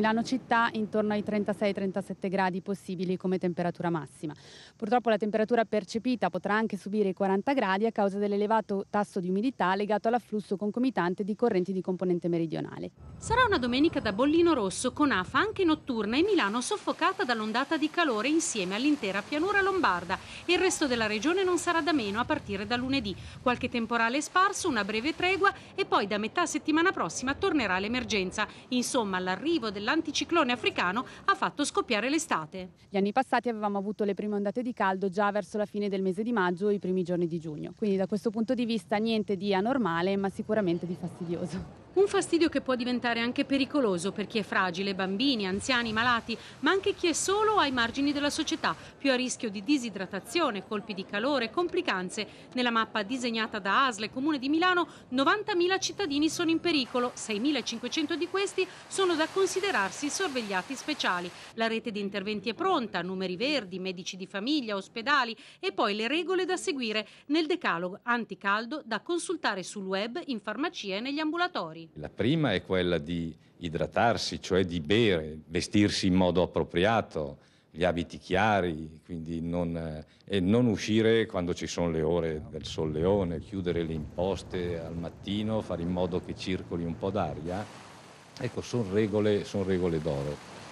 Milano città intorno ai 36-37 gradi possibili come temperatura massima. Purtroppo la temperatura percepita potrà anche subire i 40 gradi a causa dell'elevato tasso di umidità legato all'afflusso concomitante di correnti di componente meridionale. Sarà una domenica da bollino rosso con afa anche notturna e Milano soffocata dall'ondata di calore insieme all'intera pianura lombarda. e Il resto della regione non sarà da meno a partire da lunedì. Qualche temporale sparso, una breve tregua e poi da metà settimana prossima tornerà l'emergenza. Insomma, l'arrivo della l'anticiclone africano ha fatto scoppiare l'estate. Gli anni passati avevamo avuto le prime ondate di caldo già verso la fine del mese di maggio e i primi giorni di giugno, quindi da questo punto di vista niente di anormale ma sicuramente di fastidioso. Un fastidio che può diventare anche pericoloso per chi è fragile, bambini, anziani, malati, ma anche chi è solo ai margini della società, più a rischio di disidratazione, colpi di calore, complicanze. Nella mappa disegnata da ASLE Comune di Milano, 90.000 cittadini sono in pericolo, 6.500 di questi sono da considerarsi sorvegliati speciali. La rete di interventi è pronta, numeri verdi, medici di famiglia, ospedali e poi le regole da seguire nel decalogo anticaldo da consultare sul web, in farmacia e negli ambulatori. La prima è quella di idratarsi, cioè di bere, vestirsi in modo appropriato, gli abiti chiari, quindi non, eh, e non uscire quando ci sono le ore del solleone, chiudere le imposte al mattino, fare in modo che circoli un po' d'aria. Ecco, sono regole, son regole d'oro.